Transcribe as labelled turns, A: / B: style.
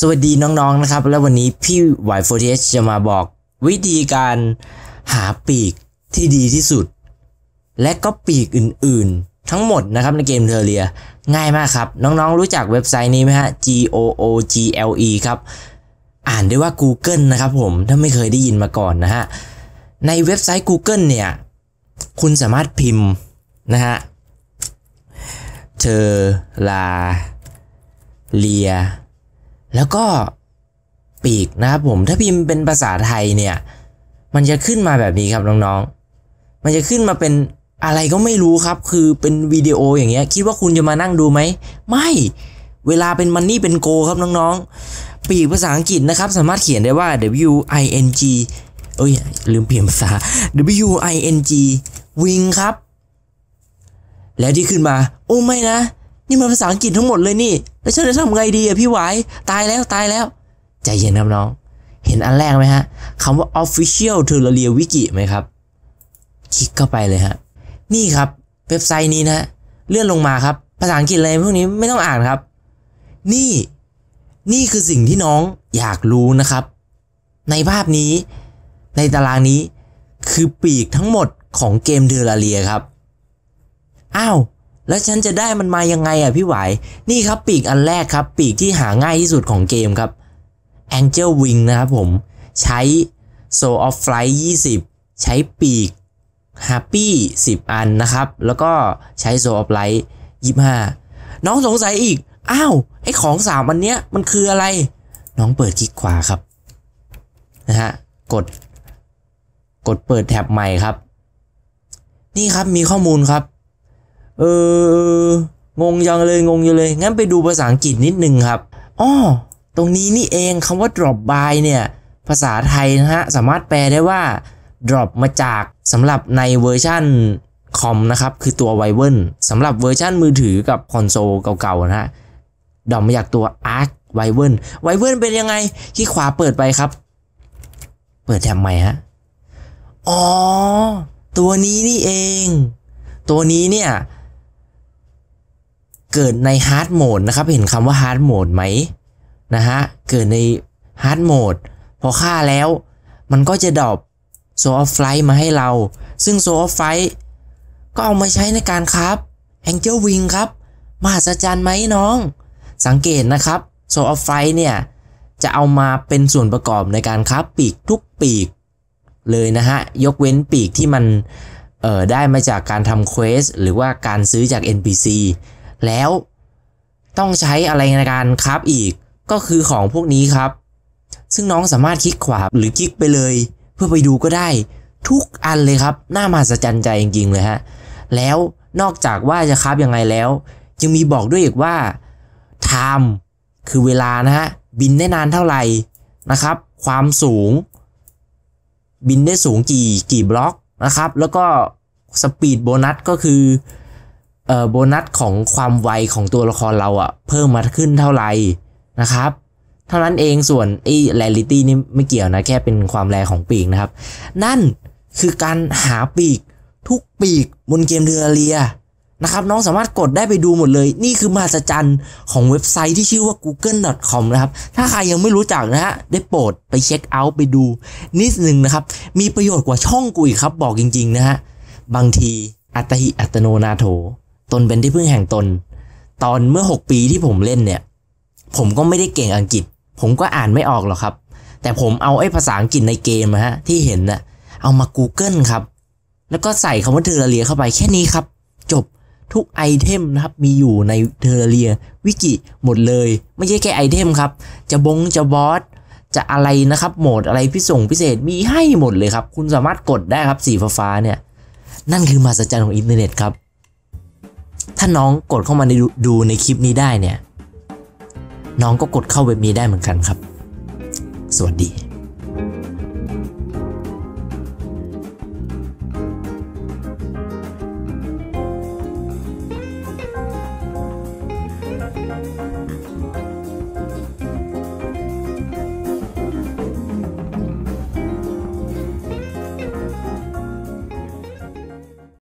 A: สวัสดีน้องๆ นะครับ แล้ววันนี้พี่วโฟเทจะมาบอกวิธีการหาปีกที่ดีที่สุด และก็ปีกอื่นๆ ทั้งหมดนะครับในเกมเทอร์เรียง่ายมากครับ น้องๆรู้จักเว็บไซต์นี้ไหมฮะ G O O G L E ครับ อ่านได้ว่า Google นะครับผม ถ้าไม่เคยได้ยินมาก่อนนะฮะ ในเว็บไซต์ Google เนี่ย คุณสามารถพิมพ์ นะฮะเทอร์ลาเรียแล้วก็ปีกนะครับผม ถ้าพิมพ์เป็นภาษาไทยเนี่ยมันจะขึ้นมาแบบนี้ครับน้องๆ มันจะขึ้นมาเป็นอะไรก็ไม่รู้ครับ คือเป็นวิดีโออย่างเงี้ยคิดว่าคุณจะมานั่งดูไหม ไม่เวลาเป็นมันนี่เป็นโก ครับน้องๆ ปีกภาษาอังกฤษนะครับ สามารถเขียนได้ว่า w i n g เอ้ยลืมเพียมภาษา w i n g wing ครับแล้วที่ขึ้นมาโอ้ไม่นะี่มันภาษาอังกฤษทั้งหมดเลยนี่ แล้วฉันจะทำไงดีอะพี่หวตายแล้วตายแล้ว ใจเย็นครับน้อง เห็นอันแรกไหมฮะ คำว่า official t e r r a r i a wiki ไหมครับ คลิกเข้าไปเลยฮะ นี่ครับเว็บไซต์นี้นะ เลื่อนลงมาครับ ภาษาอังกฤษอะไรพวกนี้ไม่ต้องอ่านครับ นี่ นี่คือสิ่งที่น้องอยากรู้นะครับ ในภาพนี้ ในตารางนี้ คือปีกทั้งหมดของเกมเดอร์ลาเลียครับ อ้าวแล้วฉันจะได้มันมายังไงอ่ะพี่หวายนี่ครับปีกอันแรกครับ ปีกที่หาง่ายที่สุดของเกมครับ Angel Wing นะครับผม ใช้ Soul of Flight 20 ใช้ปีก Happy 10 อันนะครับ แล้วก็ใช้ Soul of Light 25 น้องสงสัยอีก อ้าว ไอ้ของสามอันเนี้ย มันคืออะไร น้องเปิดคลิกขวาครับ นะฮะ กด กดเปิดแท็บใหม่ครับ นี่ครับมีข้อมูลครับเออ งงยังเลย งงอยู่เลย งั้นไปดูภาษาอังกฤษนิดนึงครับ อ๋อ ตรงนี้นี่เองคำว่า drop by เนี่ย ภาษาไทยนะฮะ สามารถแปลได้ว่า drop มาจากสำหรับในเวอร์ชั่น คอมนะครับ คือตัวไวเวิลสำหรับเวอร์ชั่นมือถือกับคอนโซลเก่าๆนะฮะ ดอมมาจากตัว Arc ไวเวิลไวเวิลเป็นยังไงที่ขวาเปิดไปครับ เปิดแถบใหม่ฮะ อ๋อ ตัวนี้นี่เอง ตัวนี้เนี่ยเกิดในฮาร์ดโหมดนะครับ เห็นคำว่าฮาร์ดโหมดไหมนะฮะ เกิดในฮาร์ดโหมดพอฆ่าแล้วมันก็จะดรอปโซลฟไฟมาให้เรา ซึ่งโซลฟไฟก็เอามาใช้ในการครับแองเจิลวิงครับ มหัศจรรย์ไหมน้อง สังเกตนะครับโซลฟไฟเนี่ย จะเอามาเป็นส่วนประกอบในการคับปีกทุกปีก เลยนะฮะ ยกเว้นปีกที่มันเอ่อได้มาจากการทำเควสหรือว่าการซื้อจาก NPC แล้วต้องใช้อะไรในการครับอีกก็คือของพวกนี้ครับ ซึ่งน้องสามารถคลิกขวาหรือคลิกไปเลย เพื่อไปดูก็ได้ทุกอันเลยครับน่ามหัศจรรย์ใจจริงๆเลยฮะแล้วนอกจากว่าจะครับยังไงแล้วยังมีบอกด้วยอีกว่า time คือเวลานะฮะบินได้นานเท่าไหร่นะครับ ความสูง บินได้สูงกี่กี่บล็อกนะครับแล้วก็สปีดโบนัสก็คือเอ่อโบนัสของความไวของตัวละครเราอะเพิ่มมาขึ้นเท่าไหร่นะครับ เท่านั้นเองส่วนไอ้แรลิตี้นี่ไม่เกี่ยวนะ แค่เป็นความแรของปีกนะครับ นั่นคือการหาปีกทุกปีกบนเกมเรือเรียนะครับน้องสามารถกดได้ไปดูหมดเลย นี่คือมหัศจรรย์ของเว็บไซต์ที่ชื่อว่า google.com นะครับ ถ้าใครยังไม่รู้จักนะฮะได้โปรดไปเช็คเอาท์ไปดูนิดนึงนะครับมีประโยชน์กว่าช่องกูอีกครับบอกจริงๆนะฮะบางทีอัตหิอัตโนนาโถตนเป็นที่พึ่งแห่งตน ตอนเมื่อ 6 ปีที่ผมเล่นเนี่ย ผมก็ไม่ได้เก่งอังกฤษ ผมก็อ่านไม่ออกหรอกครับ แต่ผมเอาไอ้ภาษาอังกฤษในเกมนะฮะที่เห็นนะ่ะ เอามา Google ครับ แล้วก็ใส่คำว่าเทอร์เรียเข้าไปแค่นี้ครับ จบทุกไอเทมนะครับ มีอยู่ในเทอร์เรียวิกิหมดเลย ไม่ใช่แค่ไอเทมครับ จะบงจะบอสจะอะไรนะครับโหมดอะไรพิส่งพิเศษมีให้หมดเลยครับคุณสามารถกดได้ครับสีฟ้าเนี่ยนั่นคือมาสจรรย์ของอินเทอร์เน็ตครับถ้าน้องกดเข้ามาในดูในคลิปนี้ได้เนี่ย น้องก็กดเข้าเว็บนี้ได้เหมือนกันครับ สวัสดี